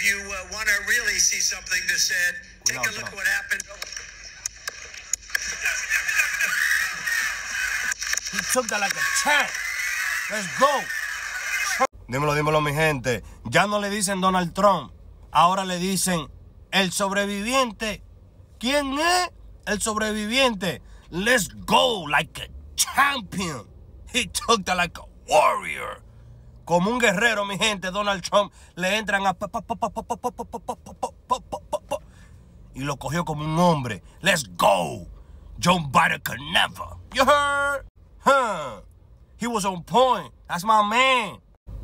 if you uh, want to really see something that said, take a look at what happened. He took that like a champ. Let's go. Dímelo, dímelo, mi gente. Ya no le dicen Donald Trump. Ahora le dicen el sobreviviente. ¿Quién es el sobreviviente? Let's go like a champion. He took that like a warrior como un guerrero, mi gente, Donald Trump, le entran a... Y lo cogió como un hombre. Let's go. John Biden never. You heard? Huh. He was on point. That's my man.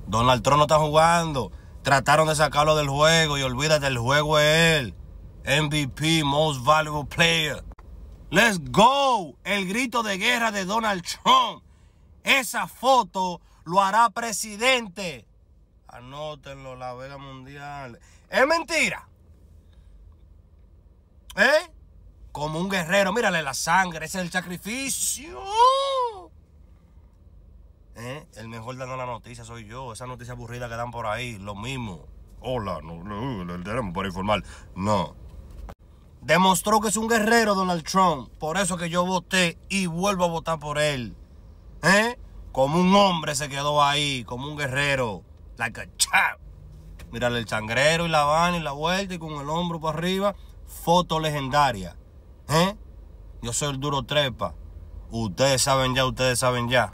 Donald Trump no está jugando. Trataron de sacarlo del juego y olvídate, el juego es él. MVP, Most Valuable Player. Let's go. El grito de guerra de Donald Trump. Esa foto lo hará presidente. Anótenlo, la Vega mundial. Es mentira. ¿Eh? Como un guerrero, mírale la sangre, ese es el sacrificio. ¿Eh? El mejor dando la noticia soy yo. Esa noticia aburrida que dan por ahí, lo mismo. Hola, no, no, tenemos para informar. No. Demostró que es un guerrero Donald Trump. Por eso que yo voté y vuelvo a votar por él. ¿Eh? Como un hombre se quedó ahí, como un guerrero. Like a champ. el sangrero y la van y la vuelta y con el hombro para arriba. Foto legendaria. ¿Eh? Yo soy el duro trepa. Ustedes saben ya, ustedes saben ya.